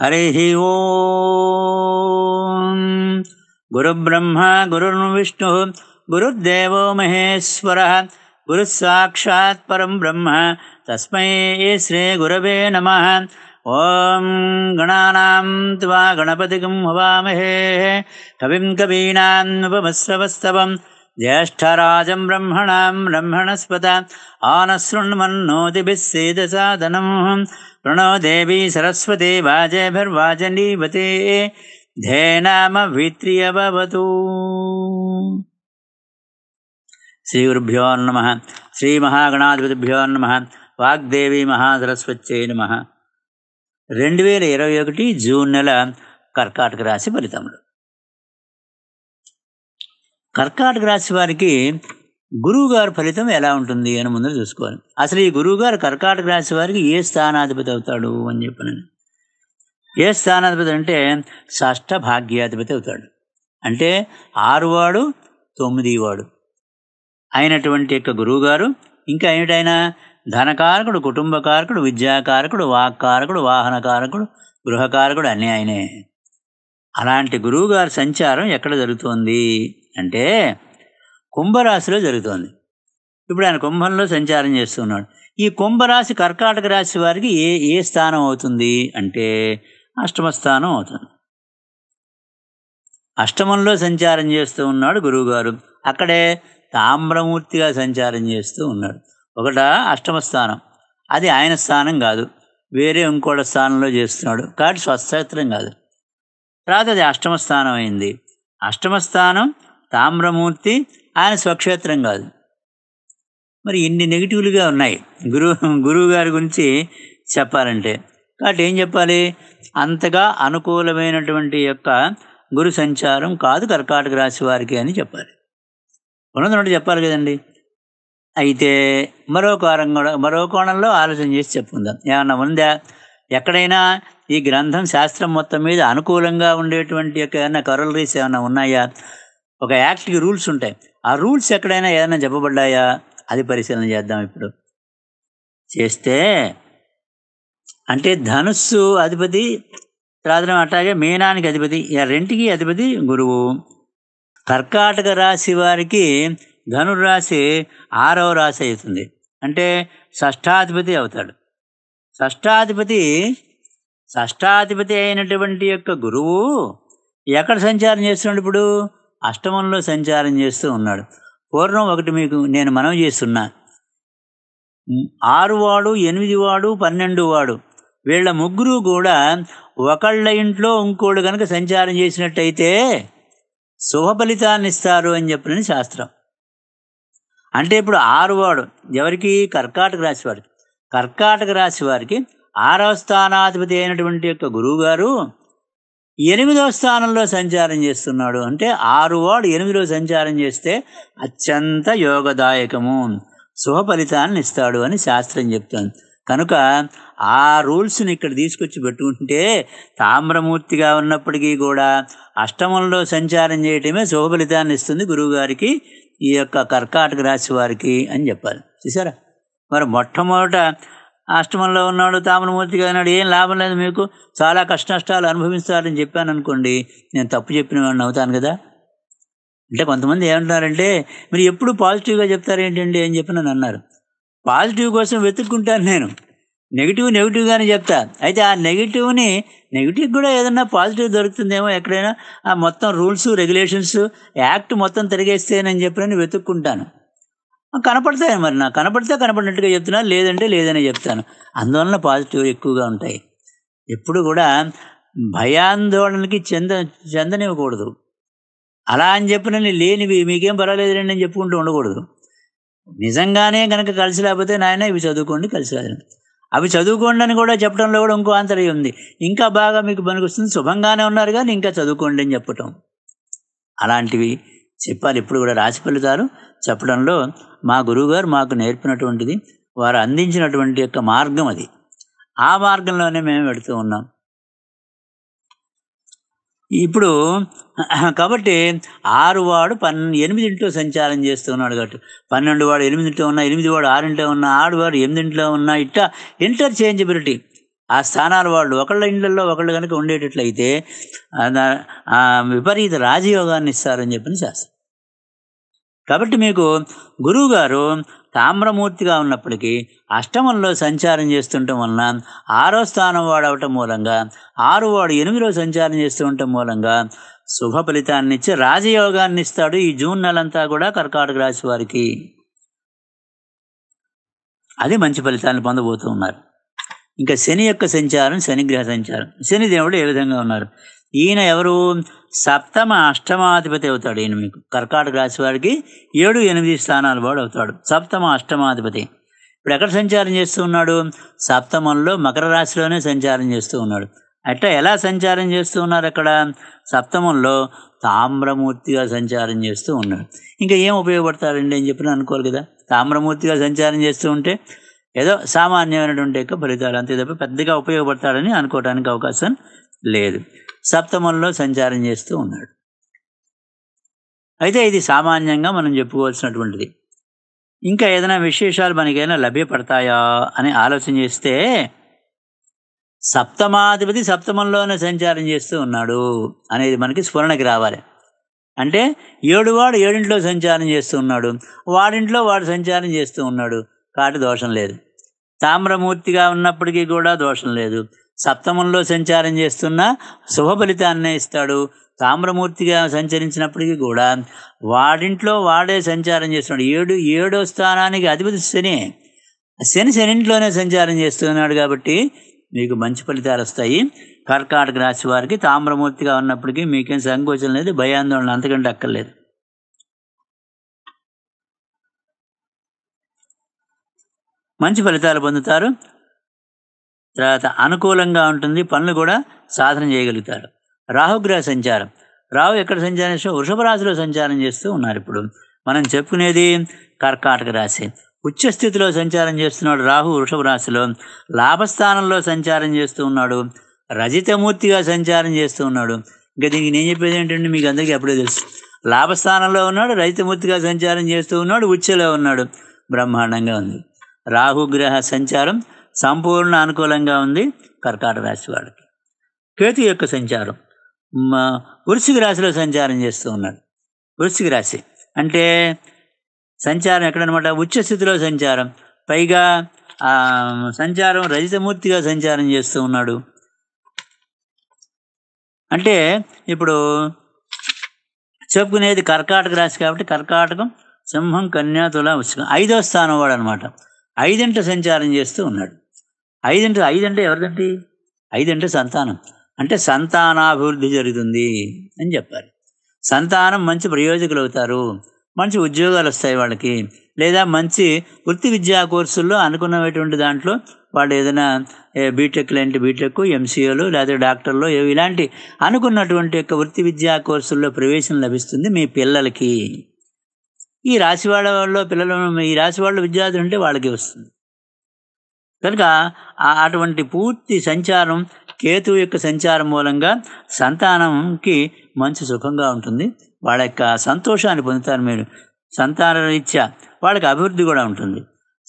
हरिः वो गुरुब्रह्मा गुरुर्विष्णुः गुरुर्देवो महेश्वरः परं ब्रह्म तस्मै श्रीगुरवे नमः ॐ गणानां त्वा गणपतिम् भवामहेः कविम् कवीनानुपमस्रवस्तवम् ज्येष्ठराजं ब्रह्मणां ब्रह्मणस्पत आनशृण्वन्नोतिभिः सीदसाधनम् प्रणो देवी सरस्वती वाजेभिर्वाजनीवते ధేనామవిత్రియవతు శ్రీ గురుభ్యో నమ శ్రీ మహాగణాధిపతిభ్యో నమ వాగ్దేవి మహాసరస్వత్యై నమ రెండు వేల ఇరవై ఒకటి జూన్ నెల కర్కాటక రాశి ఫలితములు కర్కాటక రాశి వారికి గురువుగారి ఫలితం ఎలా ఉంటుంది అని ముందర చూసుకోవాలి అసలు ఈ గురువుగారు కర్కాటక రాశి వారికి ఏ స్థానాధిపతి అవుతాడు అని చెప్పిన ఏ స్థానాధిపతి అంటే షష్ట భాగ్యాధిపతి అవుతాడు అంటే ఆరువాడు తొమ్మిదివాడు అయినటువంటి యొక్క గురువుగారు ఇంకా ఏమిటైనా ధనకారకుడు కుటుంబకారకుడు విద్యాకారకుడు వాక్కారకుడు వాహనకారకుడు గృహకారకుడు అన్నీ ఆయనే అలాంటి గురువుగారి సంచారం ఎక్కడ జరుగుతోంది అంటే కుంభరాశిలో జరుగుతోంది ఇప్పుడు ఆయన కుంభంలో సంచారం చేస్తున్నాడు ఈ కుంభరాశి కర్కాటక రాశి వారికి ఏ ఏ స్థానం అవుతుంది అంటే అష్టమ స్థానం అవుతుంది అష్టమంలో సంచారం చేస్తూ ఉన్నాడు గురువుగారు అక్కడే తామ్రమూర్తిగా సంచారం చేస్తూ ఉన్నాడు ఒకట అష్టమ స్థానం అది ఆయన స్థానం కాదు వేరే ఇంకోటి స్థానంలో చేస్తున్నాడు కాబట్టి స్వస్థత్రం కాదు తర్వాత అది అష్టమ స్థానం అయింది అష్టమ స్థానం తామ్రమూర్తి ఆయన స్వక్షేత్రం కాదు మరి ఇన్ని నెగిటివ్లుగా ఉన్నాయి గురువు గురువు గారి గురించి చెప్పాలంటే కాబట్టి ఏం చెప్పాలి అంతగా అనుకూలమైనటువంటి యొక్క గురు సంచారం కాదు కర్కాటక రాశి వారికి అని చెప్పాలి ఉన్నదంటే చెప్పాలి కదండి అయితే మరో కోణం కూడా మరో కోణంలో ఆలోచన చేసి చెప్పుకుందాం ఏమన్నా ఉందా ఎక్కడైనా ఈ గ్రంథం శాస్త్రం మొత్తం మీద అనుకూలంగా ఉండేటువంటి యొక్క ఏమైనా కరోలరీస్ ఏమైనా ఉన్నాయా ఒక యాక్ట్కి రూల్స్ ఉంటాయి ఆ రూల్స్ ఎక్కడైనా ఏదైనా చెప్పబడ్డాయా అది పరిశీలన చేద్దాం ఇప్పుడు చేస్తే అంటే ధనుస్సు అధిపతి రాత్రం అట్లాగే మీనానికి అధిపతి రెంటికి అధిపతి గురువు కర్కాటక రాశి వారికి ధనురాశి ఆరవ రాశి అవుతుంది అంటే షష్ఠాధిపతి అవుతాడు షష్ఠాధిపతి షష్టాధిపతి అయినటువంటి యొక్క గురువు ఎక్కడ సంచారం చేస్తున్నాడు ఇప్పుడు అష్టమంలో సంచారం చేస్తూ ఉన్నాడు పూర్వం ఒకటి మీకు నేను మనం చేస్తున్నా ఎనిమిది వాడు పన్నెండు వాడు వీళ్ళ ముగ్గురు కూడా ఒకళ్ళ ఇంట్లో ఇంకోడు కనుక సంచారం చేసినట్టయితే శుభ ఫలితాన్ని ఇస్తారు అని చెప్పిన శాస్త్రం అంటే ఇప్పుడు ఆరు వాడు ఎవరికి కర్కాటక రాశి వారికి కర్కాటక రాశి వారికి ఆరవ స్థానాధిపతి అయినటువంటి యొక్క గురువుగారు ఎనిమిదో స్థానంలో సంచారం చేస్తున్నాడు అంటే ఆరు వాడు ఎనిమిదిలో సంచారం చేస్తే అత్యంత యోగదాయకము శుభ ఫలితాన్ని ఇస్తాడు అని శాస్త్రం చెప్తాను కనుక ఆ రూల్స్ని ఇక్కడ తీసుకొచ్చి పెట్టుకుంటే తామ్రమూర్తిగా ఉన్నప్పటికీ కూడా అష్టమంలో సంచారం చేయటమే శుభ ఫలితాన్ని ఇస్తుంది గురువుగారికి ఈ యొక్క కర్కాటక రాశి వారికి అని చెప్పాలి చూసారా మరి మొట్టమొదట ఆశ్రమంలో ఉన్నాడు తామరమూర్తిగా ఉన్నాడు ఏం లాభం లేదు మీకు చాలా కష్ట నష్టాలు అనుభవిస్తారని చెప్పాను అనుకోండి నేను తప్పు చెప్పిన వాడిని అవుతాను కదా అంటే కొంతమంది ఏమంటున్నారంటే మీరు ఎప్పుడు పాజిటివ్గా చెప్తారు ఏంటండి అని చెప్పి నన్ను అన్నారు పాజిటివ్ కోసం వెతుక్కుంటాను నేను నెగిటివ్ నెగిటివ్గానే చెప్తా అయితే ఆ నెగిటివ్ని నెగిటివ్ కూడా ఏదన్నా పాజిటివ్ దొరుకుతుందేమో ఎక్కడైనా ఆ మొత్తం రూల్స్ రెగ్యులేషన్స్ యాక్ట్ మొత్తం తిరిగేస్తేనని చెప్పి నేను వెతుక్కుంటాను కనపడతాయి మరి నాకు కనపడితే కనపడినట్టుగా చెప్తున్నా లేదంటే లేదని చెప్తాను అందువలన పాజిటివ్ ఎక్కువగా ఉంటాయి ఎప్పుడు కూడా భయాందోళనకి చెంద చెందనివ్వకూడదు అలా అని చెప్పిన లేనివి మీకేం పర్వాలేదు అని చెప్పుకుంటూ ఉండకూడదు నిజంగానే కనుక కలిసి లేకపోతే నాయన ఇవి చదువుకోండి కలిసి రాదు అవి చదువుకోండి అని కూడా చెప్పడంలో కూడా ఇంకో ఆంతర్యం ఉంది ఇంకా బాగా మీకు పనికొస్తుంది శుభంగానే ఉన్నారు కానీ ఇంకా చదువుకోండి అని చెప్పటం అలాంటివి చెప్పాలి ఇప్పుడు కూడా రాసి ఫలితాలు చెప్పడంలో మా గురువుగారు మాకు నేర్పినటువంటిది వారు అందించినటువంటి యొక్క మార్గం అది ఆ మార్గంలోనే మేము పెడుతూ ఉన్నాం ఇప్పుడు కాబట్టి ఆరు వాడు పన్ ఎనిమిదింట్లో సంచారం చేస్తున్నాడు కాబట్టి పన్నెండు వాడు ఎనిమిదింట్లో ఉన్నా ఎనిమిది వాడు ఆరింట్లో ఉన్నా ఆడువాడు ఎనిమిదింట్లో ఉన్నా ఇట్లా ఇంటర్చేంజబిలిటీ ఆ స్థానాల వాళ్ళు ఒకళ్ళ ఇండ్లలో ఒకళ్ళు కనుక ఉండేటట్లయితే విపరీత రాజయోగాన్ని ఇస్తారని చెప్పిన శాస్త్రం కాబట్టి మీకు గురువుగారు తామ్రమూర్తిగా ఉన్నప్పటికీ అష్టమంలో సంచారం చేస్తుండటం వలన ఆరో స్థానం వాడవటం మూలంగా ఆరు వాడు ఎనిమిదిలో సంచారం చేస్తూ ఉండటం మూలంగా శుభ ఫలితాన్ని ఇచ్చి రాజయోగాన్ని ఇస్తాడు ఈ జూన్ నెలంతా కూడా కర్కాటక రాశి వారికి అది మంచి ఫలితాన్ని పొందబోతూ ఉన్నారు ఇంకా శని యొక్క సంచారం శనిగ్రహ సంచారం శని దేవుడు ఏ విధంగా ఉన్నారు ఈయన ఎవరు సప్తమ అష్టమాధిపతి అవుతాడు ఈయన మీకు కర్కాటక రాశి వారికి ఏడు ఎనిమిది స్థానాల వాడు అవుతాడు సప్తమ అష్టమాధిపతి ఇప్పుడు ఎక్కడ సంచారం చేస్తూ ఉన్నాడు సప్తమంలో మకర రాశిలోనే సంచారం చేస్తూ ఉన్నాడు అట్లా ఎలా సంచారం చేస్తూ ఉన్నారు అక్కడ సప్తమంలో తామ్రమూర్తిగా సంచారం చేస్తూ ఉన్నాడు ఇంకా ఏం ఉపయోగపడతారండి అని చెప్పిన అనుకోరు కదా తామ్రమూర్తిగా సంచారం చేస్తూ ఉంటే ఏదో సామాన్యమైనటువంటి యొక్క ఫలితాలు అంతే తప్ప పెద్దగా ఉపయోగపడతాడని అనుకోవడానికి అవకాశం లేదు సప్తమంలో సంచారం చేస్తూ ఉన్నాడు అయితే ఇది సామాన్యంగా మనం చెప్పుకోవాల్సినటువంటిది ఇంకా ఏదైనా విశేషాలు మనకైనా లభ్యపడతాయా అని ఆలోచన చేస్తే సప్తమాధిపతి సప్తమంలోనే సంచారం చేస్తూ ఉన్నాడు అనేది మనకి స్ఫురణకి రావాలి అంటే ఏడువాడు ఏడింట్లో సంచారం చేస్తూ ఉన్నాడు వాడింట్లో వాడు సంచారం చేస్తూ ఉన్నాడు కాటి దోషం లేదు తామ్రమూర్తిగా ఉన్నప్పటికీ కూడా దోషం లేదు సప్తమంలో సంచారం చేస్తున్న శుభ ఫలితాన్నే ఇస్తాడు తామ్రమూర్తిగా సంచరించినప్పటికీ కూడా వాడింట్లో వాడే సంచారం చేస్తున్నాడు ఏడు ఏడో స్థానానికి అధిపతి శని శని శనింట్లోనే సంచారం చేస్తున్నాడు కాబట్టి మీకు మంచి ఫలితాలు వస్తాయి కర్కాటక రాశి వారికి తామ్రమూర్తిగా ఉన్నప్పటికీ మీకేం సంకోచం లేదు భయాందోళన అంతకంటే అక్కర్లేదు మంచి ఫలితాలు పొందుతారు తర్వాత అనుకూలంగా ఉంటుంది పనులు కూడా సాధన చేయగలుగుతారు రాహుగ్రహ సంచారం రాహు ఎక్కడ సంచారం చేస్తూ వృషభ రాశిలో సంచారం చేస్తూ ఉన్నారు ఇప్పుడు మనం చెప్పుకునేది కర్కాటక రాశి ఉచ్చస్థితిలో సంచారం చేస్తున్నాడు రాహు వృషభ రాశిలో లాభస్థానంలో సంచారం చేస్తూ ఉన్నాడు రజితమూర్తిగా సంచారం చేస్తూ ఉన్నాడు ఇంకా దీనికి నేను చెప్పేది ఏంటంటే మీకు అందరికీ అప్పుడే తెలుసు లాభస్థానంలో ఉన్నాడు రజితమూర్తిగా సంచారం చేస్తూ ఉన్నాడు ఉచ్చలో ఉన్నాడు బ్రహ్మాండంగా ఉంది రాహుగ్రహ సంచారం సంపూర్ణ అనుకూలంగా ఉంది కర్కాటక రాశి వాళ్ళకి కేతు యొక్క సంచారం వృశ్చిక రాశిలో సంచారం చేస్తూ ఉన్నాడు వృశ్చిక రాశి అంటే సంచారం ఎక్కడనమాట ఉచ్చస్థితిలో సంచారం పైగా సంచారం రజితమూర్తిగా సంచారం చేస్తూ ఉన్నాడు అంటే ఇప్పుడు చెప్పుకునేది కర్కాటక రాశి కాబట్టి కర్కాటకం సింహం కన్యాతుల ఉత్సవం ఐదో స్థానం వాడు అనమాట ఐదింట సంచారం చేస్తూ ఉన్నాడు ఐదంటే ఐదంటే ఎవరిదండి ఐదంటే సంతానం అంటే సంతానాభివృద్ధి జరుగుతుంది అని చెప్పాలి సంతానం మంచి ప్రయోజకులు అవుతారు మంచి ఉద్యోగాలు వస్తాయి వాళ్ళకి లేదా మంచి వృత్తి విద్యా కోర్సుల్లో అనుకున్నటువంటి దాంట్లో వాళ్ళు ఏదైనా బీటెక్ లాంటి బీటెక్ ఎంసీఏలు లేదా డాక్టర్లు ఇలాంటి అనుకున్నటువంటి యొక్క వృత్తి విద్యా కోర్సుల్లో ప్రవేశం లభిస్తుంది మీ పిల్లలకి ఈ రాశి వాళ్ళు పిల్లలు ఈ రాశి వాళ్ళు విద్యార్థులు ఉంటే వాళ్ళకి వస్తుంది కనుక అటువంటి పూర్తి సంచారం కేతు యొక్క సంచారం మూలంగా సంతానంకి మంచి సుఖంగా ఉంటుంది వాళ్ళ యొక్క సంతోషాన్ని పొందుతారు మీరు సంతాన రీత్యా వాళ్ళకి అభివృద్ధి కూడా ఉంటుంది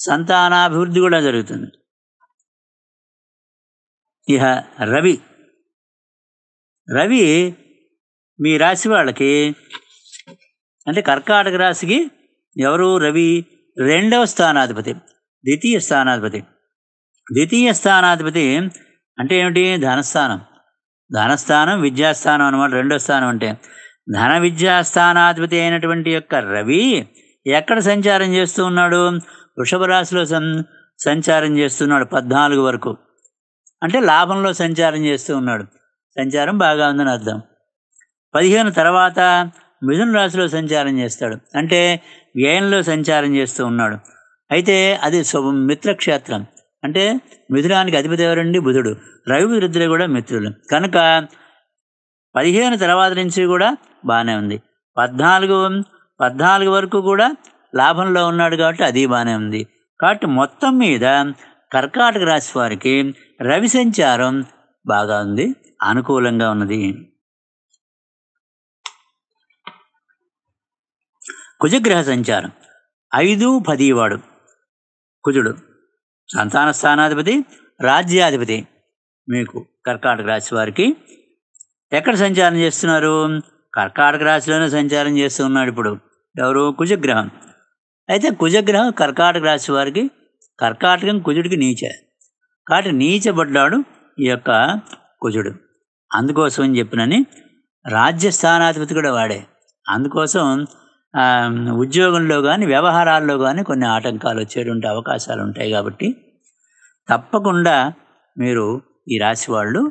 సంతానాభివృద్ధి కూడా జరుగుతుంది ఇహ రవి రవి మీ రాశి వాళ్ళకి అంటే కర్కాటక రాశికి ఎవరు రవి రెండవ స్థానాధిపతి ద్వితీయ స్థానాధిపతి ద్వితీయ స్థానాధిపతి అంటే ఏమిటి ధనస్థానం ధనస్థానం విద్యాస్థానం అనమాట రెండో స్థానం అంటే ధన విద్యాస్థానాధిపతి అయినటువంటి యొక్క రవి ఎక్కడ సంచారం చేస్తూ ఉన్నాడు వృషభ రాశిలో సం సంచారం చేస్తున్నాడు పద్నాలుగు వరకు అంటే లాభంలో సంచారం చేస్తూ ఉన్నాడు సంచారం బాగా ఉందని అర్థం పదిహేను తర్వాత మిథున రాశిలో సంచారం చేస్తాడు అంటే వ్యయంలో సంచారం చేస్తూ ఉన్నాడు అయితే అది మిత్రక్షేత్రం అంటే మిథురానికి అధిపతి ఎవరండి బుధుడు రవి రుద్రులు కూడా మిత్రులు కనుక పదిహేను తర్వాత నుంచి కూడా బాగానే ఉంది పద్నాలుగు పద్నాలుగు వరకు కూడా లాభంలో ఉన్నాడు కాబట్టి అది బాగానే ఉంది కాబట్టి మొత్తం మీద కర్కాటక రాశి వారికి రవి సంచారం బాగా ఉంది అనుకూలంగా ఉన్నది కుజగ్రహ సంచారం ఐదు పది వాడు కుజుడు సంతాన స్థానాధిపతి రాజ్యాధిపతి మీకు కర్కాటక రాశి వారికి ఎక్కడ సంచారం చేస్తున్నారు కర్కాటక రాశిలోనే సంచారం చేస్తూ ఉన్నాడు ఇప్పుడు ఎవరు కుజగ్రహం అయితే కుజగ్రహం కర్కాటక రాశి వారికి కర్కాటకం కుజుడికి నీచ కాబట్టి నీచబడ్డాడు ఈ యొక్క కుజుడు అందుకోసం అని చెప్పినని రాజ్యస్థానాధిపతి కూడా వాడే అందుకోసం ఉద్యోగంలో కానీ వ్యవహారాల్లో కానీ కొన్ని ఆటంకాలు వచ్చేటువంటి అవకాశాలు ఉంటాయి కాబట్టి తప్పకుండా మీరు ఈ రాశి వాళ్ళు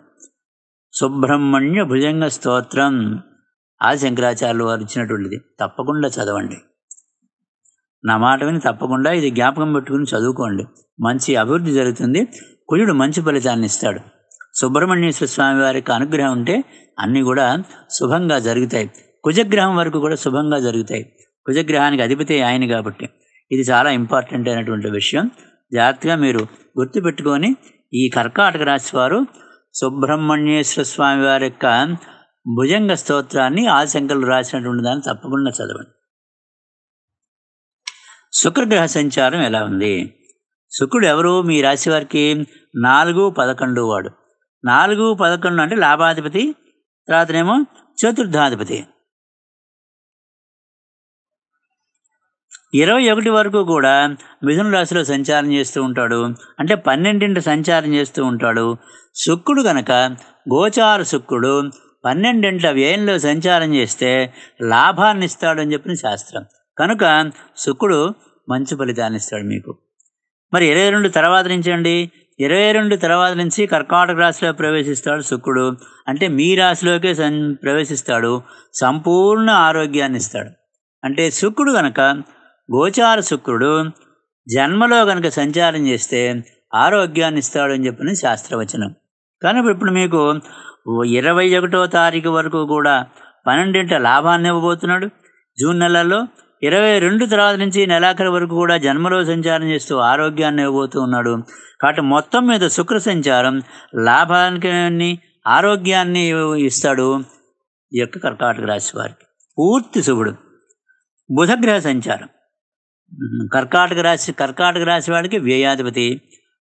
సుబ్రహ్మణ్య భుజంగ స్తోత్రం ఆ శంకరాచార్యులు వారు ఇచ్చినటువంటిది తప్పకుండా చదవండి నా మాట విని తప్పకుండా ఇది జ్ఞాపకం పెట్టుకుని చదువుకోండి మంచి అభివృద్ధి జరుగుతుంది కుజుడు మంచి ఫలితాన్ని ఇస్తాడు సుబ్రహ్మణ్యేశ్వర స్వామి వారికి అనుగ్రహం ఉంటే అన్నీ కూడా శుభంగా జరుగుతాయి కుజగ్రహం వరకు కూడా శుభంగా జరుగుతాయి కుజగ్రహానికి అధిపతి ఆయన కాబట్టి ఇది చాలా ఇంపార్టెంట్ అయినటువంటి విషయం జాగ్రత్తగా మీరు గుర్తుపెట్టుకొని ఈ కర్కాటక రాశి వారు సుబ్రహ్మణ్యేశ్వర స్వామి వారి యొక్క భుజంగ స్తోత్రాన్ని ఆశంకలు రాసినటువంటి దాన్ని తప్పకుండా చదవండి శుక్రగ్రహ సంచారం ఎలా ఉంది శుక్రుడు ఎవరు మీ రాశి వారికి నాలుగు పదకొండు వాడు నాలుగు పదకొండు అంటే లాభాధిపతి తర్వాతనేమో చతుర్థాధిపతి ఇరవై ఒకటి వరకు కూడా మిథున రాశిలో సంచారం చేస్తూ ఉంటాడు అంటే పన్నెండింటి సంచారం చేస్తూ ఉంటాడు శుక్రుడు కనుక గోచార శుక్రుడు పన్నెండింట వ్యయంలో సంచారం చేస్తే లాభాన్ని ఇస్తాడు అని చెప్పిన శాస్త్రం కనుక శుక్రుడు మంచి ఫలితాన్ని ఇస్తాడు మీకు మరి ఇరవై రెండు తర్వాత నుంచండి ఇరవై రెండు తర్వాత నుంచి కర్కాటక రాశిలో ప్రవేశిస్తాడు శుక్రుడు అంటే మీ రాశిలోకే ప్రవేశిస్తాడు సంపూర్ణ ఆరోగ్యాన్ని ఇస్తాడు అంటే శుక్రుడు కనుక గోచార శుక్రుడు జన్మలో కనుక సంచారం చేస్తే ఆరోగ్యాన్ని ఇస్తాడు అని చెప్పిన శాస్త్రవచనం కానీ ఇప్పుడు మీకు ఇరవై ఒకటో తారీఖు వరకు కూడా పన్నెండింట లాభాన్ని ఇవ్వబోతున్నాడు జూన్ నెలలో ఇరవై రెండు తర్వాత నుంచి నెలాఖరి వరకు కూడా జన్మలో సంచారం చేస్తూ ఆరోగ్యాన్ని ఇవ్వబోతూ ఉన్నాడు కాబట్టి మొత్తం మీద శుక్ర సంచారం లాభానికి ఆరోగ్యాన్ని ఇస్తాడు ఈ యొక్క కర్కాటక రాశి వారికి పూర్తి శుభుడు బుధగ్రహ సంచారం కర్కాటక రాశి కర్కాటక రాశి వాడికి వ్యయాధిపతి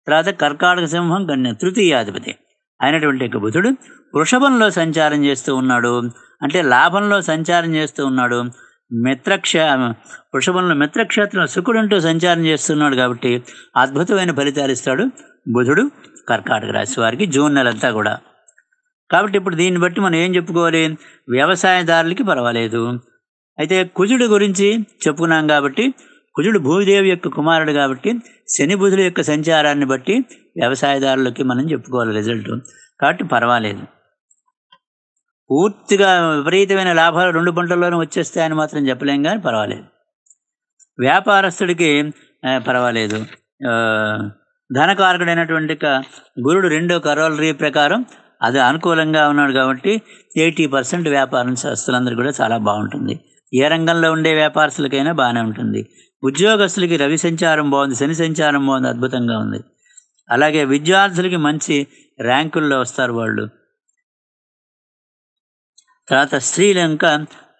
తర్వాత కర్కాటక సింహం గణ్య తృతీయాధిపతి అయినటువంటి ఒక బుధుడు వృషభంలో సంచారం చేస్తూ ఉన్నాడు అంటే లాభంలో సంచారం చేస్తూ ఉన్నాడు మిత్రక్ష వృషభంలో మిత్రక్షేత్రంలో శుకుడంటూ సంచారం చేస్తున్నాడు కాబట్టి అద్భుతమైన ఫలితాలు ఇస్తాడు బుధుడు కర్కాటక రాశి వారికి జూన్ నెలంతా కూడా కాబట్టి ఇప్పుడు దీన్ని బట్టి మనం ఏం చెప్పుకోవాలి వ్యవసాయదారులకి పర్వాలేదు అయితే కుజుడు గురించి చెప్పుకున్నాం కాబట్టి కుజుడు భూమిదేవి యొక్క కుమారుడు కాబట్టి శని బుధుల యొక్క సంచారాన్ని బట్టి వ్యవసాయదారులకి మనం చెప్పుకోవాలి రిజల్ట్ కాబట్టి పర్వాలేదు పూర్తిగా విపరీతమైన లాభాలు రెండు పంటల్లోనూ వచ్చేస్తాయని మాత్రం చెప్పలేం కానీ పర్వాలేదు వ్యాపారస్తుడికి పర్వాలేదు ధనకారకుడైనటువంటి గురుడు రెండో కరోలరీ ప్రకారం అది అనుకూలంగా ఉన్నాడు కాబట్టి ఎయిటీ పర్సెంట్ వ్యాపారం శాస్త్రులందరూ కూడా చాలా బాగుంటుంది ఏ రంగంలో ఉండే వ్యాపారస్తులకైనా బాగానే ఉంటుంది ఉద్యోగస్తులకి రవి సంచారం బాగుంది శని సంచారం బాగుంది అద్భుతంగా ఉంది అలాగే విద్యార్థులకి మంచి ర్యాంకుల్లో వస్తారు వాళ్ళు తర్వాత స్త్రీలు ఇంకా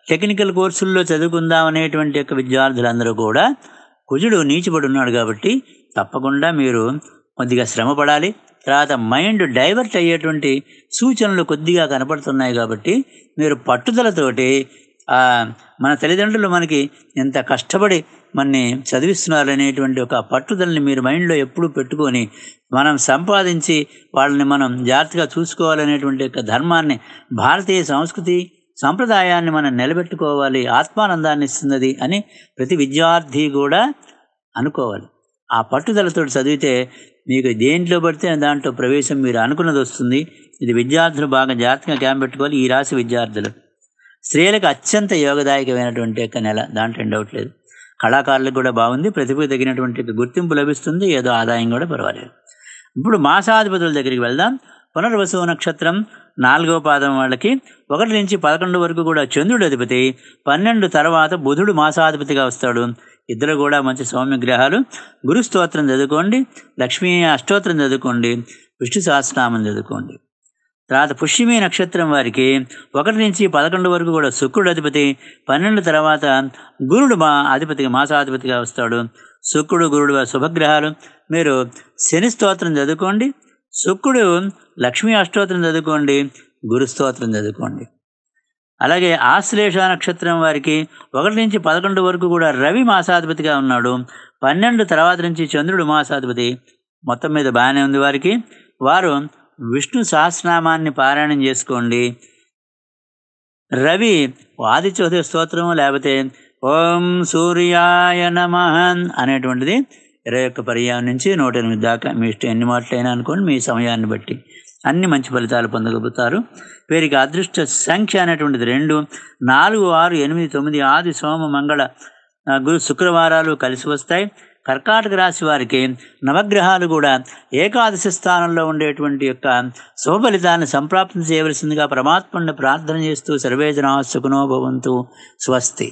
టెక్నికల్ కోర్సుల్లో చదువుకుందాం అనేటువంటి యొక్క విద్యార్థులందరూ కూడా కుజుడు నీచిపడున్నాడు కాబట్టి తప్పకుండా మీరు కొద్దిగా శ్రమ పడాలి తర్వాత మైండ్ డైవర్ట్ అయ్యేటువంటి సూచనలు కొద్దిగా కనపడుతున్నాయి కాబట్టి మీరు పట్టుదలతోటి మన తల్లిదండ్రులు మనకి ఎంత కష్టపడి మనని చదివిస్తున్నారు అనేటువంటి ఒక పట్టుదలని మీరు మైండ్లో ఎప్పుడూ పెట్టుకొని మనం సంపాదించి వాళ్ళని మనం జాగ్రత్తగా చూసుకోవాలనేటువంటి యొక్క ధర్మాన్ని భారతీయ సంస్కృతి సాంప్రదాయాన్ని మనం నిలబెట్టుకోవాలి ఆత్మానందాన్ని ఇస్తున్నది అని ప్రతి విద్యార్థి కూడా అనుకోవాలి ఆ పట్టుదలతో చదివితే మీకు దేంట్లో పడితే దాంట్లో ప్రవేశం మీరు అనుకున్నది వస్తుంది ఇది విద్యార్థులు బాగా జాగ్రత్తగా క్యాంప్ పెట్టుకోవాలి ఈ రాశి విద్యార్థులు స్త్రీలకు అత్యంత యోగదాయకమైనటువంటి యొక్క నెల దాంట్లో డౌట్ లేదు కళాకారులకు కూడా బాగుంది ప్రతిభ తగినటువంటి గుర్తింపు లభిస్తుంది ఏదో ఆదాయం కూడా పర్వాలేదు ఇప్పుడు మాసాధిపతుల దగ్గరికి వెళ్దాం పునర్వసు నక్షత్రం నాలుగో పాదం వాళ్ళకి ఒకటి నుంచి పదకొండు వరకు కూడా చంద్రుడు అధిపతి పన్నెండు తర్వాత బుధుడు మాసాధిపతిగా వస్తాడు ఇద్దరు కూడా మంచి సౌమ్య గ్రహాలు గురు స్తోత్రం చదువుకోండి లక్ష్మీ అష్టోత్రం చదువుకోండి విష్ణు సహస్రనామం చదువుకోండి తర్వాత పుష్యమి నక్షత్రం వారికి ఒకటి నుంచి పదకొండు వరకు కూడా శుక్రుడు అధిపతి పన్నెండు తర్వాత గురుడు మా అధిపతిగా మాసాధిపతిగా వస్తాడు శుక్రుడు గురుడు శుభగ్రహాలు మీరు శని స్తోత్రం చదువుకోండి శుక్రుడు లక్ష్మీ అష్టోత్రం చదువుకోండి గురు స్తోత్రం చదువుకోండి అలాగే ఆశ్లేష నక్షత్రం వారికి ఒకటి నుంచి పదకొండు వరకు కూడా రవి మాసాధిపతిగా ఉన్నాడు పన్నెండు తర్వాత నుంచి చంద్రుడు మాసాధిపతి మొత్తం మీద బాగానే ఉంది వారికి వారు విష్ణు సహస్రనామాన్ని పారాయణం చేసుకోండి రవి ఆదిచౌతి స్తోత్రము లేకపోతే ఓం సూర్యాయ నమ అనేటువంటిది ఇరవై ఒక్క పర్యాయం నుంచి నూట ఎనిమిది దాకా మీ ఇష్టం ఎన్ని మాటలైనా అనుకోండి మీ సమయాన్ని బట్టి అన్ని మంచి ఫలితాలు పొందగలుగుతారు వీరికి అదృష్ట సంఖ్య అనేటువంటిది రెండు నాలుగు ఆరు ఎనిమిది తొమ్మిది ఆది సోమ మంగళ గురు శుక్రవారాలు కలిసి వస్తాయి కర్కాటక రాశి వారికి నవగ్రహాలు కూడా ఏకాదశి స్థానంలో ఉండేటువంటి యొక్క శుభ ఫలితాన్ని సంప్రాప్తం చేయవలసిందిగా పరమాత్మను ప్రార్థన చేస్తూ సర్వేజనా భవంతు స్వస్తి